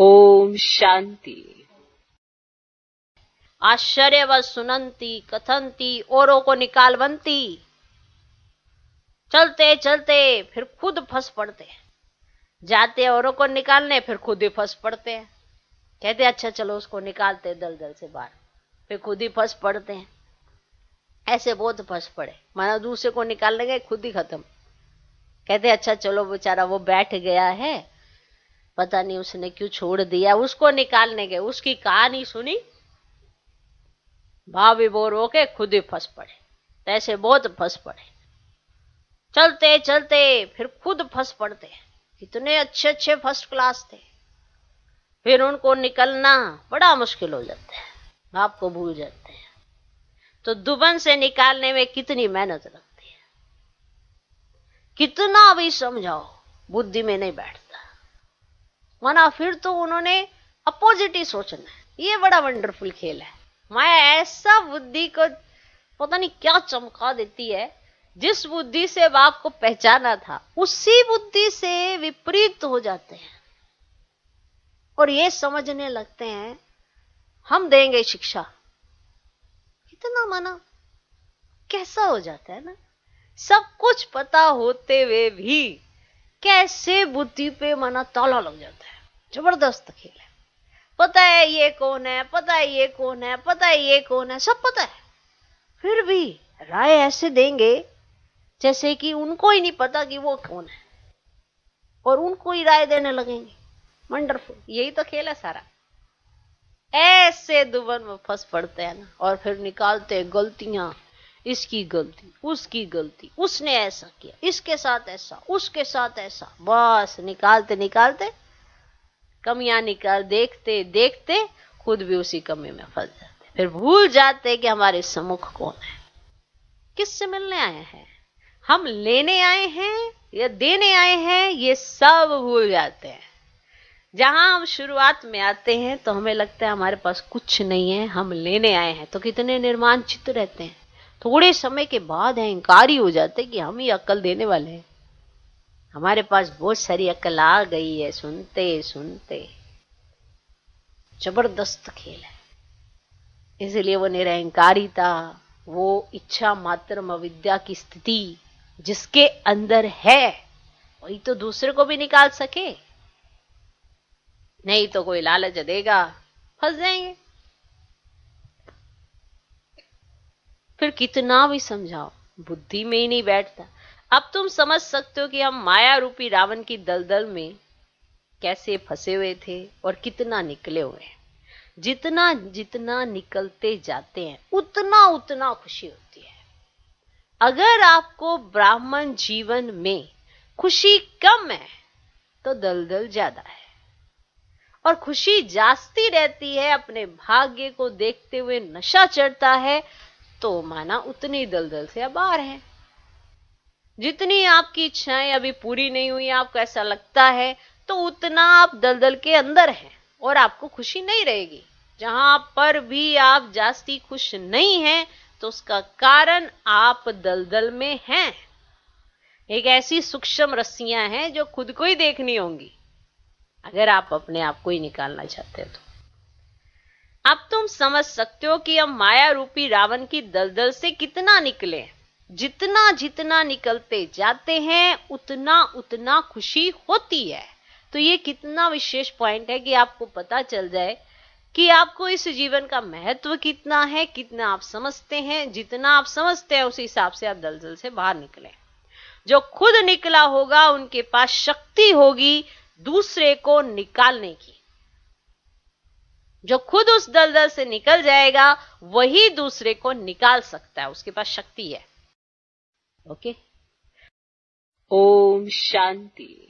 ओम शांति आश्चर्य व सुनंती कथंती औरों को निकाल बनती चलते चलते फिर खुद फंस पड़ते जाते औरों को निकालने फिर खुद ही फंस पड़ते हैं कहते अच्छा चलो उसको निकालते दलदल से बाहर फिर खुद ही फंस पड़ते हैं ऐसे बहुत फंस पड़े माना दूसरे को निकालने गए खुद ही खत्म कहते अच्छा चलो बेचारा वो बैठ गया है पता नहीं उसने क्यों छोड़ दिया उसको निकालने गए उसकी कहानी सुनी भाव विभोर होके खुद ही फंस पड़े तैसे बहुत फंस पड़े चलते चलते फिर खुद फंस पड़ते कितने अच्छे अच्छे फर्स्ट क्लास थे फिर उनको निकलना बड़ा मुश्किल हो जाता है बाप को भूल जाते हैं तो दुबन से निकालने में कितनी मेहनत लगती है कितना भी समझाओ बुद्धि में नहीं बैठता माना फिर तो उन्होंने अपोजिट ही सोचना है ये बड़ा वंडरफुल खेल है माया ऐसा बुद्धि को पता नहीं क्या चमका देती है जिस बुद्धि से बाप को पहचाना था उसी बुद्धि से विपरीत हो जाते हैं और ये समझने लगते हैं हम देंगे शिक्षा इतना माना कैसा हो जाता है ना सब कुछ पता होते हुए भी कैसे बुद्धि पे माना ताला लग जाता है जबरदस्त खेल है पता है ये कौन है पता है ये कौन है पता है ये कौन है सब पता है फिर भी राय ऐसे देंगे जैसे कि उनको ही नहीं पता कि वो कौन है और उनको ही राय देने लगेंगे वंडरफुल यही तो खेल है सारा ऐसे दुबन में फंस पड़ते हैं ना और फिर निकालते गलतियां इसकी गलती उसकी गलती उसने ऐसा किया इसके साथ ऐसा उसके साथ ऐसा बस निकालते निकालते कमियां निकाल देखते देखते खुद भी उसी कमी में फंस जाते फिर भूल जाते कि हमारे सम्मुख कौन है किससे मिलने आए हैं हम लेने आए हैं या देने आए हैं ये सब भूल जाते हैं जहां हम शुरुआत में आते हैं तो हमें लगता है हमारे पास कुछ नहीं है हम लेने आए हैं तो कितने निर्माण चित्र रहते हैं थोड़े समय के बाद अहंकार ही हो जाते कि हम ही अक्ल देने वाले हैं हमारे पास बहुत सारी अक्ल आ गई है सुनते सुनते जबरदस्त खेल है इसलिए वो निरहंकारिता वो इच्छा मात्र अविद्या की स्थिति जिसके अंदर है वही तो दूसरे को भी निकाल सके नहीं तो कोई लालच देगा फंस जाएंगे फिर कितना भी समझाओ बुद्धि में ही नहीं बैठता अब तुम समझ सकते हो कि हम माया रूपी रावण की दलदल में कैसे फंसे हुए थे और कितना निकले हुए हैं जितना जितना निकलते जाते हैं उतना उतना खुशी होती है अगर आपको ब्राह्मण जीवन में खुशी कम है तो दलदल ज्यादा है और खुशी जास्ती रहती है अपने भाग्य को देखते हुए नशा चढ़ता है तो माना उतनी दलदल से अब बाहर हैं जितनी आपकी इच्छाएं अभी पूरी नहीं हुई आपको ऐसा लगता है तो उतना आप दलदल के अंदर हैं और आपको खुशी नहीं रहेगी जहां पर भी आप जास्ती खुश नहीं हैं तो उसका कारण आप दलदल में हैं एक ऐसी सूक्ष्म रस्सियां हैं जो खुद को ही देखनी होंगी अगर आप अपने आप को ही निकालना चाहते हैं तो अब तुम समझ सकते हो कि हम माया रूपी रावण की दलदल से कितना निकले जितना जितना निकलते जाते हैं उतना उतना खुशी होती है तो ये कितना विशेष पॉइंट है कि आपको पता चल जाए कि आपको इस जीवन का महत्व कितना है कितना आप समझते हैं जितना आप समझते हैं उस हिसाब से आप दलदल से बाहर निकले जो खुद निकला होगा उनके पास शक्ति होगी दूसरे को निकालने की जो खुद उस दलदल से निकल जाएगा वही दूसरे को निकाल सकता है उसके पास शक्ति है ओके ओम शांति